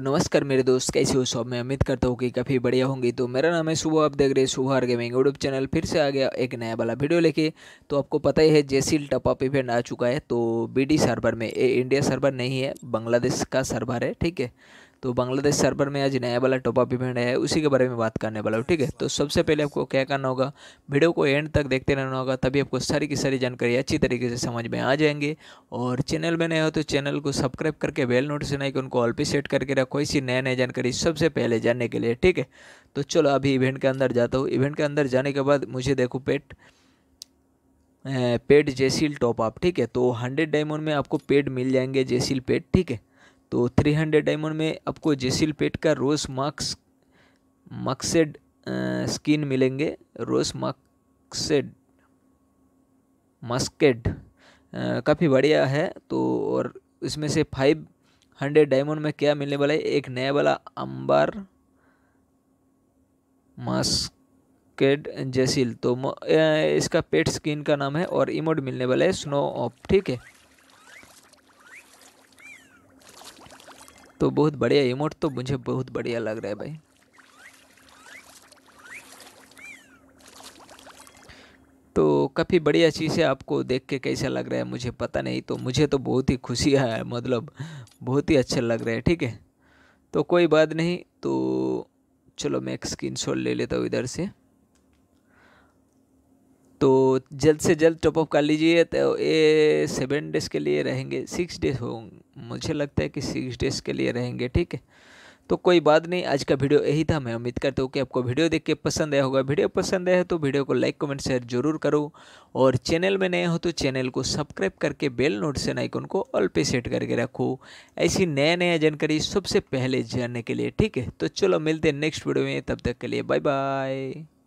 नमस्कार मेरे दोस्त कैसे हो सब मैं उम्मीद करता हूँ कि काफ़ी बढ़िया होंगी तो मेरा नाम है सुबह आप देख रहे हैं सुबह आर गेमिंग यूट्यूब चैनल फिर से आ गया एक नया वाला वीडियो लेके तो आपको पता ही है जेसिल टपअप इवेंट आ चुका है तो बीडी सर्वर में ए, इंडिया सर्वर नहीं है बांग्लादेश का सर्वर है ठीक है तो बांग्लादेश सर्वर में आज नया वाला टॉपअप इवेंट है उसी के बारे में बात करने वाला हूँ ठीक है तो सबसे पहले आपको क्या करना होगा वीडियो को एंड तक देखते रहना होगा तभी आपको सारी की सारी जानकारी अच्छी तरीके से समझ में आ जाएंगे और चैनल में नए हो तो चैनल को सब्सक्राइब करके बेल नोटिफिकेशन कि उनको ऑल पे सेट करके रखो इसी नए नए जानकारी सबसे पहले जानने के लिए ठीक है तो चलो अभी इवेंट के अंदर जाता हूँ इवेंट के अंदर जाने के बाद मुझे देखो पेट पेड जेसील टॉप ठीक है तो हंड्रेड डायमंड में आपको पेड मिल जाएंगे जेसील पेड ठीक है तो 300 डायमंड में आपको जेसिल पेट का रोस मार्क्स मक्सेड स्किन मिलेंगे रोस मक्सेड मस्केड काफ़ी बढ़िया है तो और इसमें से फाइव हंड्रेड डायमंड में क्या मिलने वाला है एक नया वाला अंबार मस्केड जेसिल तो इसका पेट स्किन का नाम है और इमोड मिलने वाला है स्नो ऑफ ठीक है तो बहुत बढ़िया इमोट तो मुझे बहुत बढ़िया लग रहा है भाई तो काफ़ी बढ़िया चीज़ है आपको देख के कैसा लग रहा है मुझे पता नहीं तो मुझे तो बहुत ही खुशी है मतलब बहुत ही अच्छा लग रहा है ठीक है तो कोई बात नहीं तो चलो मैं एक स्क्रीन शॉट ले लेता हूँ इधर से तो जल्द से जल्द टॉपअप कर लीजिए तो ये सेवन डेज़ के लिए रहेंगे सिक्स डेज होंगे मुझे लगता है कि सिक्स डेज के लिए रहेंगे ठीक है तो कोई बात नहीं आज का वीडियो यही था मैं उम्मीद करता हूँ कि आपको वीडियो देख के पसंद आया होगा वीडियो पसंद आया तो वीडियो को लाइक कमेंट शेयर जरूर करो और चैनल में नए हो तो चैनल को सब्सक्राइब करके बेल नोटिफिकेशन आइकन को ऑल पे सेट करके रखो ऐसी नया नया जानकारी सबसे पहले जानने के लिए ठीक है तो चलो मिलते हैं नेक्स्ट वीडियो में तब तक के लिए बाय बाय